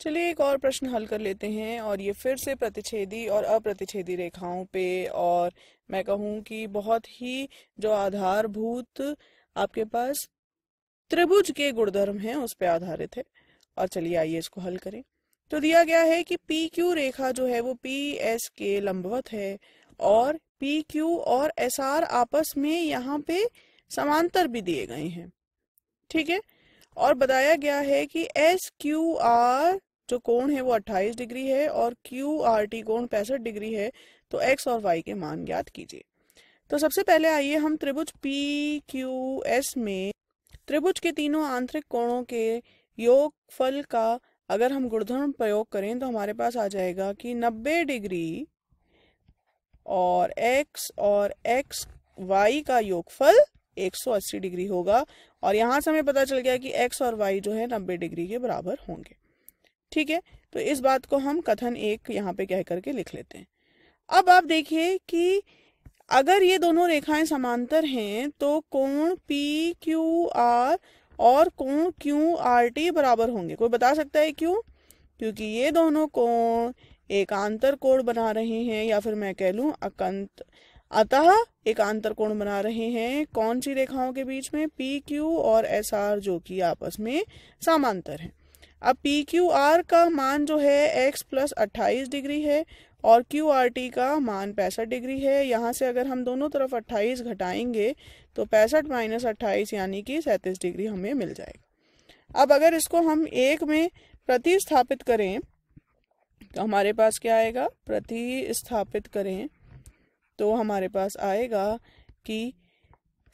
चलिए एक और प्रश्न हल कर लेते हैं और ये फिर से प्रतिच्छेदी और अप्रतिच्छेदी रेखाओं पे और मैं कहूँ कि बहुत ही जो आधारभूत आपके पास त्रिभुज के गुणधर्म हैं उस पर आधारित है और चलिए आइए इसको हल करें तो दिया गया है कि पी क्यू रेखा जो है वो पी एस के लंबवत है और पी क्यू और एस आर आपस में यहाँ पे समांतर भी दिए गए हैं ठीक है और बताया गया है कि एस क्यू आर जो कोण है वो 28 डिग्री है और क्यू आर टी कोण पैंसठ डिग्री है तो एक्स और वाई के मान ज्ञात कीजिए तो सबसे पहले आइए हम त्रिभुज पी क्यू एस में त्रिभुज के तीनों आंतरिक कोणों के योग फल का अगर हम गुणधर्म प्रयोग करें तो हमारे पास आ जाएगा कि 90 डिग्री और x और x y का योगफल 180 डिग्री होगा और यहां से हमें पता चल गया कि x और y जो है 90 डिग्री के बराबर होंगे ठीक है तो इस बात को हम कथन एक यहाँ पे कह करके लिख लेते हैं अब आप देखिए कि अगर ये दोनों रेखाएं समांतर हैं तो कोण पी क्यू आर और कोण क्यू आर टी बराबर होंगे कोई बता सकता है क्यों क्योंकि ये दोनों कोण एक आंतर कोण बना रहे हैं या फिर मैं कह लूँ अकंत अतः एक आंतर कोण बना रहे हैं कौन सी रेखाओं के बीच में पी क्यू और एस आर जो कि आपस में समांतर है अब पी क्यू आर का मान जो है x प्लस अट्ठाईस डिग्री है और क्यू आर टी का मान पैंसठ डिग्री है यहाँ से अगर हम दोनों तरफ अट्ठाईस घटाएंगे तो पैंसठ माइनस अट्ठाईस यानी कि सैंतीस डिग्री हमें मिल जाएगा अब अगर इसको हम एक में प्रतिस्थापित करें तो हमारे पास क्या आएगा प्रतिस्थापित करें तो हमारे पास आएगा कि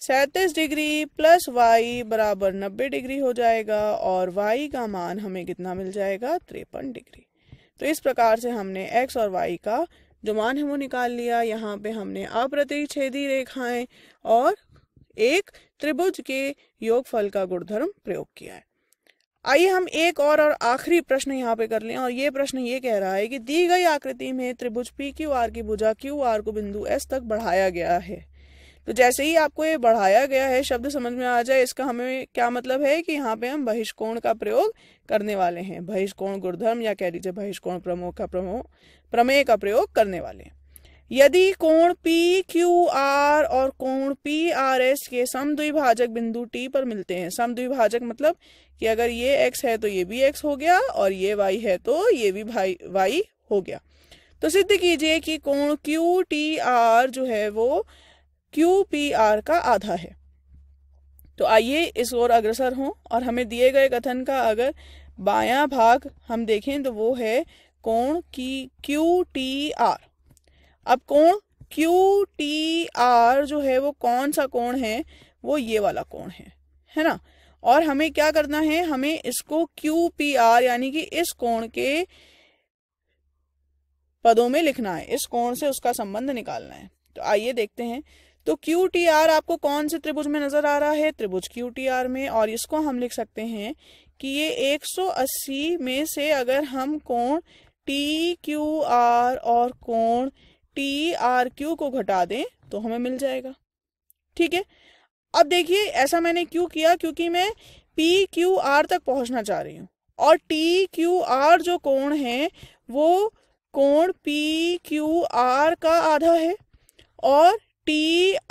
सैंतीस डिग्री प्लस वाई बराबर नब्बे डिग्री हो जाएगा और वाई का मान हमें कितना मिल जाएगा तिरपन डिग्री तो इस प्रकार से हमने एक्स और वाई का जो मान है वो निकाल लिया यहाँ पे हमने अप्रतिच्छेदी रेखाएं और एक त्रिभुज के योगफल का गुणधर्म प्रयोग किया है आइए हम एक और और आखिरी प्रश्न यहाँ पे कर लें और ये प्रश्न ये कह रहा है कि दी गई आकृति में त्रिभुज पी क्यू आर की भुजा क्यू आर को बिंदु एस तक बढ़ाया गया है तो जैसे ही आपको ये बढ़ाया गया है शब्द समझ में आ जाए इसका हमें क्या मतलब है कि यहाँ पे हम बहिष्कोण का प्रयोग करने वाले हैं बहिष्कोण गुरधर्म या कह लीजिए बहिष्कोण प्रमो का प्रमो प्रमेय का प्रयोग करने वाले यदि कोण पी क्यू आर और कोण पी आर एस के द्विभाजक बिंदु टी पर मिलते हैं सम द्विभाजक मतलब कि अगर ये एक्स है तो ये भी एक्स हो गया और ये वाई है तो ये भी भाई वाई हो गया तो सिद्ध कीजिए कि कोण क्यू टी आर जो है वो क्यू पी आर का आधा है तो आइए इस ओर अग्रसर हों और हमें दिए गए कथन का अगर बायां भाग हम देखें तो वो है कोण की क्यू टी आर अब कोण क्यू टी आर जो है वो कौन सा कोण है वो ये वाला कोण है है ना और हमें क्या करना है हमें इसको क्यू पी आर यानी कि इस कोण के पदों में लिखना है इस कोण से उसका संबंध निकालना है तो आइए देखते हैं तो क्यू टी आर आपको कौन से त्रिभुज में नजर आ रहा है त्रिभुज क्यू टी आर में और इसको हम लिख सकते हैं कि ये 180 में से अगर हम कोण टी क्यू आर और कोण टी आर क्यू को घटा दें तो हमें मिल जाएगा ठीक है अब देखिए ऐसा मैंने क्यों किया क्योंकि मैं पी क्यू आर तक पहुंचना चाह रही हूँ और टी क्यू आर जो कोण है वो कोण पी क्यू आर का आधा है और टी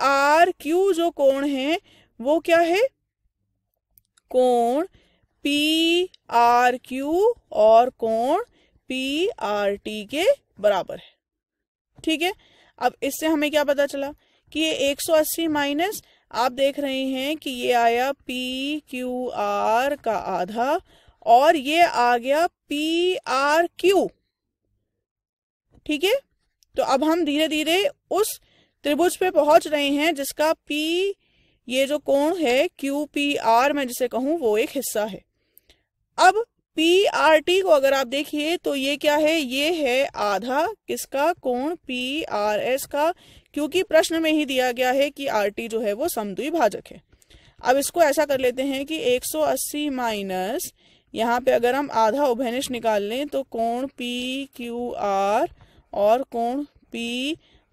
आर क्यू जो कोण है वो क्या है कोण पी आर क्यू और कोण पी आर टी के बराबर है ठीक है अब इससे हमें क्या पता चला कि ये 180 माइनस आप देख रहे हैं कि ये आया पी क्यू आर का आधा और ये आ गया पी आर क्यू ठीक है तो अब हम धीरे धीरे उस त्रिभुज पे पहुंच रहे हैं जिसका पी ये जो कोण है क्यू पी आर मैं जिसे कहूं वो एक हिस्सा है अब पी आर टी को अगर आप देखिए तो ये क्या है ये है आधा किसका कोण पी आर एस का क्योंकि प्रश्न में ही दिया गया है कि आर टी जो है वो समद्वी भाजक है अब इसको ऐसा कर लेते हैं कि 180 माइनस यहाँ पे अगर हम आधा उभयनिष्ठ निकाल लें तो कोण पी क्यू आर और कोण पी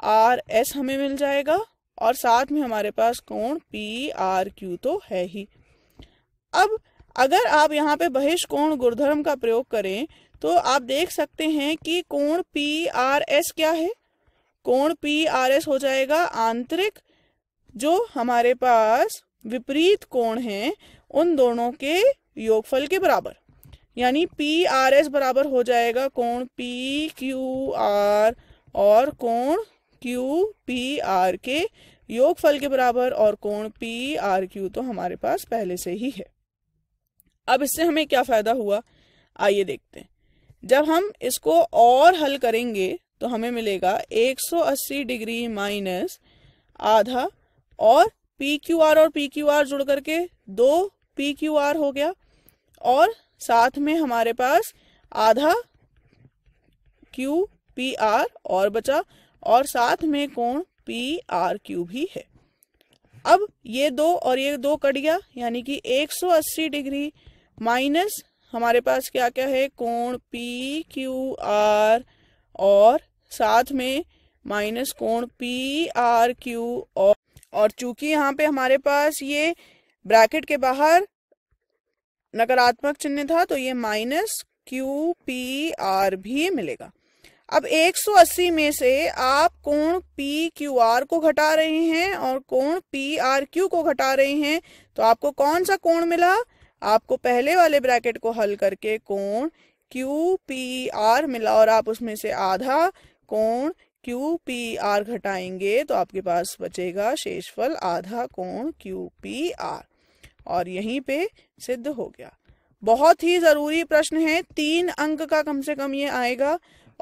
आर एस हमें मिल जाएगा और साथ में हमारे पास कोण पी आर क्यू तो है ही अब अगर आप यहाँ पे बहिष्कोण गुरुधर्म का प्रयोग करें तो आप देख सकते हैं कि कोण पी आर एस क्या है कोण पी आर एस हो जाएगा आंतरिक जो हमारे पास विपरीत कोण है उन दोनों के योगफल के बराबर यानी पी आर एस बराबर हो जाएगा कोण पी क्यू आर और कोण क्यू पी आर के योगफल के बराबर और कोण पी आर क्यू तो हमारे पास पहले से ही है अब इससे हमें क्या फायदा हुआ आइए देखते हैं जब हम इसको और हल करेंगे तो हमें मिलेगा 180 डिग्री माइनस आधा और पी क्यू आर और पी क्यू आर जुड़ करके दो पी क्यू आर हो गया और साथ में हमारे पास आधा क्यू पी आर और बचा और साथ में कोण पी आर क्यू भी है अब ये दो और ये दो कट गया यानी कि 180 डिग्री माइनस हमारे पास क्या क्या है कोण पी क्यू आर और साथ में माइनस कोण पी आर क्यू और और चूंकि यहाँ पे हमारे पास ये ब्रैकेट के बाहर नकारात्मक चिन्ह था तो ये माइनस क्यू पी आर भी मिलेगा अब 180 में से आप कोण पी क्यू आर को घटा रहे हैं और कोण पी आर क्यू को घटा रहे हैं तो आपको कौन सा कोण मिला आपको पहले वाले ब्रैकेट को हल करके कोण क्यू पी आर मिला और आप उसमें से आधा कोण क्यू पी आर घटाएंगे तो आपके पास बचेगा शेषफल आधा कोण क्यू पी आर और यहीं पे सिद्ध हो गया बहुत ही जरूरी प्रश्न है तीन अंक का कम से कम ये आएगा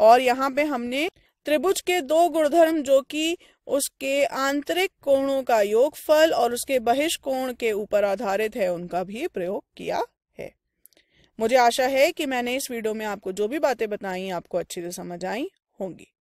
और यहाँ पे हमने त्रिभुज के दो गुणधर्म जो कि उसके आंतरिक कोणों का योगफल और उसके बहिष्कोण के ऊपर आधारित है उनका भी प्रयोग किया है मुझे आशा है कि मैंने इस वीडियो में आपको जो भी बातें बताई आपको अच्छे से समझ आई होंगी